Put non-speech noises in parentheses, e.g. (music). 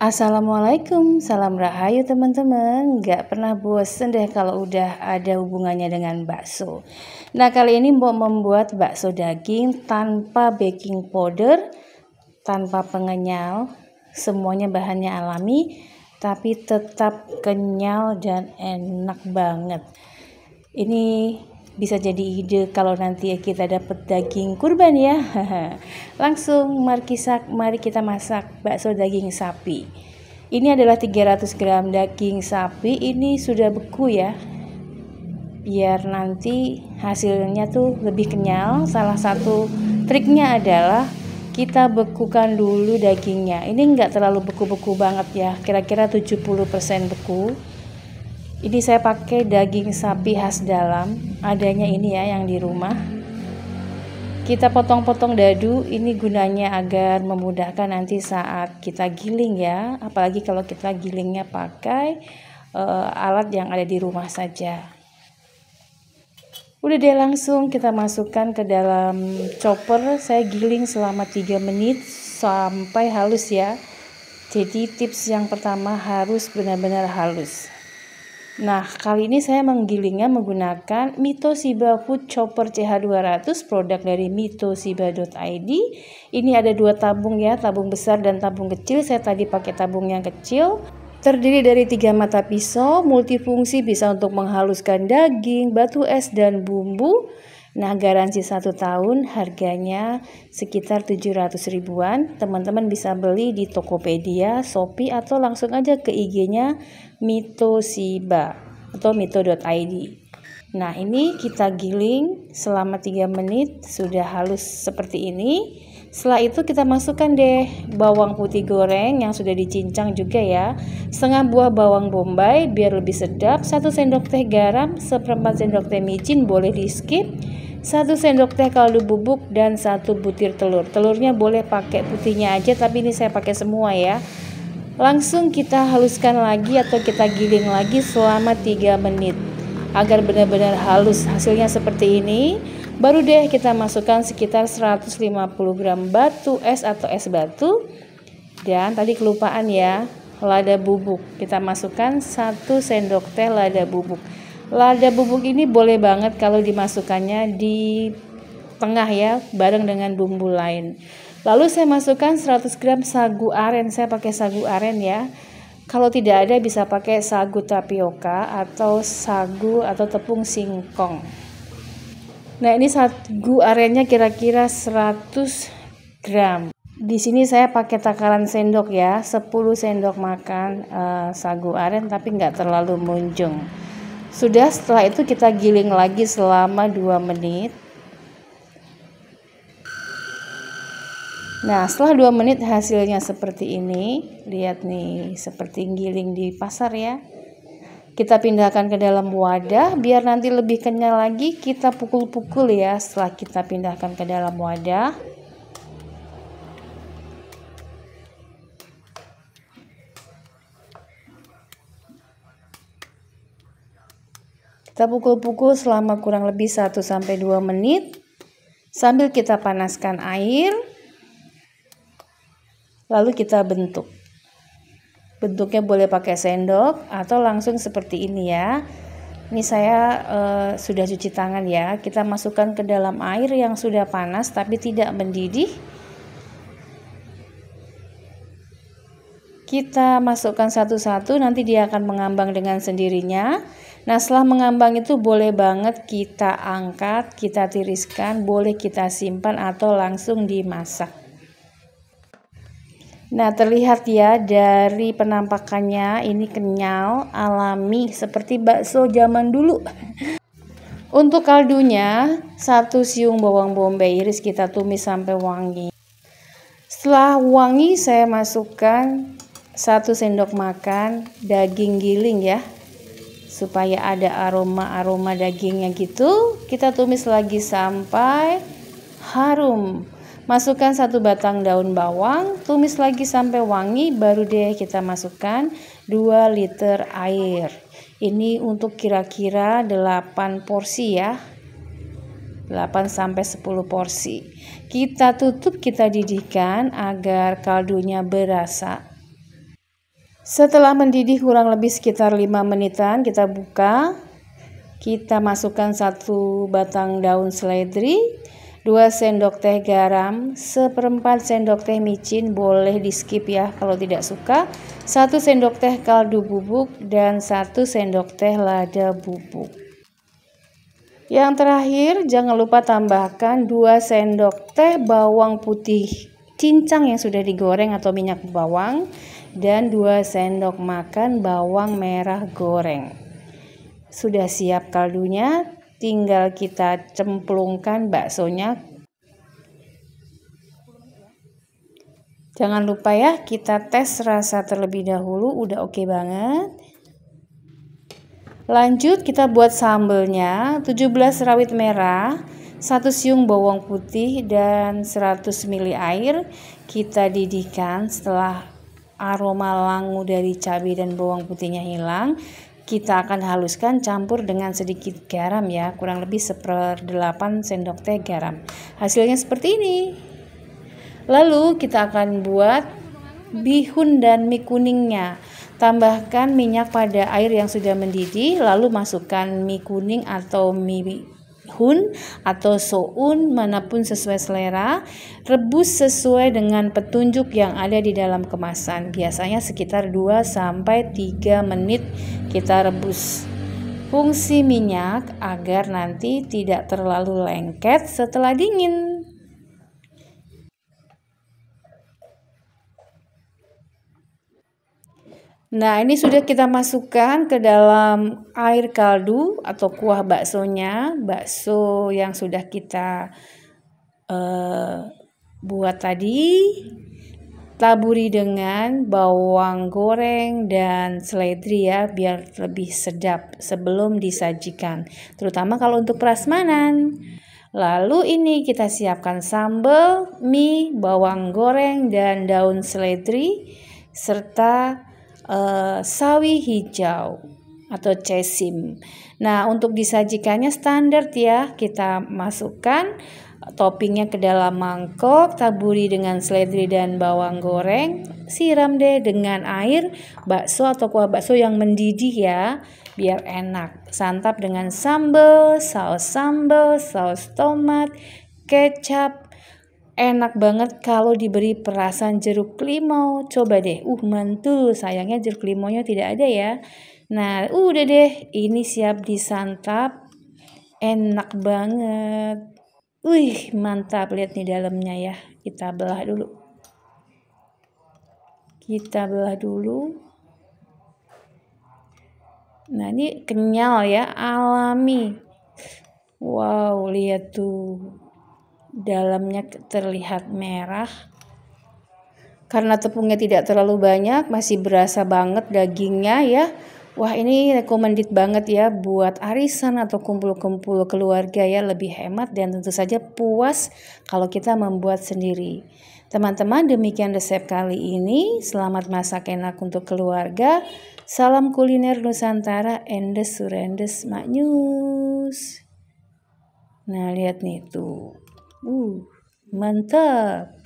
Assalamualaikum, salam rahayu teman-teman. Gak pernah bosen deh kalau udah ada hubungannya dengan bakso. Nah kali ini mau membuat bakso daging tanpa baking powder, tanpa pengenyal. Semuanya bahannya alami, tapi tetap kenyal dan enak banget. Ini bisa jadi ide kalau nanti kita dapat daging kurban ya. (laughs) Langsung kita, mari kita masak bakso daging sapi. Ini adalah 300 gram daging sapi, ini sudah beku ya. Biar nanti hasilnya tuh lebih kenyal. Salah satu triknya adalah kita bekukan dulu dagingnya. Ini nggak terlalu beku-beku banget ya, kira-kira 70% beku ini saya pakai daging sapi khas dalam, adanya ini ya yang di rumah. Kita potong-potong dadu, ini gunanya agar memudahkan nanti saat kita giling ya, apalagi kalau kita gilingnya pakai uh, alat yang ada di rumah saja. Udah deh langsung kita masukkan ke dalam chopper. Saya giling selama 3 menit sampai halus ya. Jadi tips yang pertama harus benar-benar halus. Nah, kali ini saya menggilingnya menggunakan Mitosiba Food Chopper CH200 produk dari mitosiba.id. Ini ada dua tabung ya, tabung besar dan tabung kecil. Saya tadi pakai tabung yang kecil. Terdiri dari tiga mata pisau, multifungsi bisa untuk menghaluskan daging, batu es, dan bumbu. Nah, garansi satu tahun harganya sekitar 700 ribuan. Teman-teman bisa beli di Tokopedia, Shopee, atau langsung aja ke IG-nya Mitosiba atau mito.id. Nah, ini kita giling selama 3 menit, sudah halus seperti ini. Setelah itu kita masukkan deh bawang putih goreng yang sudah dicincang juga ya. Setengah buah bawang bombay biar lebih sedap, Satu sendok teh garam, seperempat sendok teh micin boleh di skip. 1 sendok teh kaldu bubuk dan 1 butir telur telurnya boleh pakai putihnya aja tapi ini saya pakai semua ya langsung kita haluskan lagi atau kita giling lagi selama 3 menit agar benar-benar halus hasilnya seperti ini baru deh kita masukkan sekitar 150 gram batu es atau es batu dan tadi kelupaan ya lada bubuk kita masukkan 1 sendok teh lada bubuk lada bubuk ini boleh banget kalau dimasukkannya di tengah ya bareng dengan bumbu lain lalu saya masukkan 100 gram sagu aren saya pakai sagu aren ya kalau tidak ada bisa pakai sagu tapioka atau sagu atau tepung singkong nah ini sagu arennya kira-kira 100 gram di sini saya pakai takaran sendok ya 10 sendok makan uh, sagu aren tapi nggak terlalu munjung sudah setelah itu kita giling lagi selama 2 menit. Nah, setelah 2 menit hasilnya seperti ini. Lihat nih, seperti giling di pasar ya. Kita pindahkan ke dalam wadah biar nanti lebih kenyal lagi kita pukul-pukul ya setelah kita pindahkan ke dalam wadah. Kita pukul-pukul selama kurang lebih 1 sampai 2 menit sambil kita panaskan air. Lalu kita bentuk. Bentuknya boleh pakai sendok atau langsung seperti ini ya. Ini saya e, sudah cuci tangan ya. Kita masukkan ke dalam air yang sudah panas tapi tidak mendidih. Kita masukkan satu-satu, nanti dia akan mengambang dengan sendirinya. Nah setelah mengambang itu boleh banget kita angkat, kita tiriskan, boleh kita simpan atau langsung dimasak. Nah terlihat ya dari penampakannya ini kenyal, alami seperti bakso zaman dulu. Untuk kaldunya, satu siung bawang bombay iris kita tumis sampai wangi. Setelah wangi saya masukkan satu sendok makan daging giling ya supaya ada aroma-aroma dagingnya gitu kita tumis lagi sampai harum masukkan satu batang daun bawang tumis lagi sampai wangi baru deh kita masukkan 2 liter air ini untuk kira-kira 8 porsi ya 8 sampai 10 porsi kita tutup kita didihkan agar kaldunya berasa setelah mendidih kurang lebih sekitar 5 menitan, kita buka. Kita masukkan satu batang daun seledri, 2 sendok teh garam, seperempat sendok teh micin, boleh di skip ya kalau tidak suka, 1 sendok teh kaldu bubuk, dan 1 sendok teh lada bubuk. Yang terakhir, jangan lupa tambahkan 2 sendok teh bawang putih cincang yang sudah digoreng atau minyak bawang dan 2 sendok makan bawang merah goreng. Sudah siap kaldunya, tinggal kita cemplungkan baksonya. Jangan lupa ya, kita tes rasa terlebih dahulu, udah oke okay banget. Lanjut kita buat sambelnya, 17 rawit merah, 1 siung bawang putih dan 100 ml air kita didihkan setelah aroma langu dari cabai dan bawang putihnya hilang kita akan haluskan campur dengan sedikit garam ya kurang lebih 1/8 sendok teh garam hasilnya seperti ini lalu kita akan buat bihun dan mie kuningnya tambahkan minyak pada air yang sudah mendidih lalu masukkan mie kuning atau mie hun atau soun manapun sesuai selera, rebus sesuai dengan petunjuk yang ada di dalam kemasan. Biasanya sekitar 2 sampai 3 menit kita rebus. Fungsi minyak agar nanti tidak terlalu lengket setelah dingin. Nah, ini sudah kita masukkan ke dalam air kaldu atau kuah baksonya, bakso yang sudah kita uh, buat tadi. Taburi dengan bawang goreng dan seledri ya, biar lebih sedap sebelum disajikan, terutama kalau untuk prasmanan. Lalu ini kita siapkan sambal, mie, bawang goreng dan daun seledri serta uh, sawi hijau atau cesim. Nah, untuk disajikannya standar ya, kita masukkan toppingnya ke dalam mangkok, taburi dengan seledri dan bawang goreng, siram deh dengan air bakso atau kuah bakso yang mendidih ya, biar enak. Santap dengan sambal, saus sambal, saus tomat, kecap, enak banget kalau diberi perasan jeruk limau. Coba deh, uh mantul. Sayangnya jeruk limaunya tidak ada ya. Nah, udah deh, ini siap disantap. Enak banget. Wih, mantap. Lihat nih dalamnya ya. Kita belah dulu. Kita belah dulu. Nah, ini kenyal ya, alami. Wow, lihat tuh dalamnya terlihat merah. Karena tepungnya tidak terlalu banyak, masih berasa banget dagingnya ya. Wah ini recommended banget ya buat arisan atau kumpul-kumpul keluarga ya lebih hemat dan tentu saja puas kalau kita membuat sendiri. Teman-teman demikian resep kali ini. Selamat masak enak untuk keluarga. Salam kuliner Nusantara endes surendes maknyus. Nah lihat nih tuh. Uh, mantap.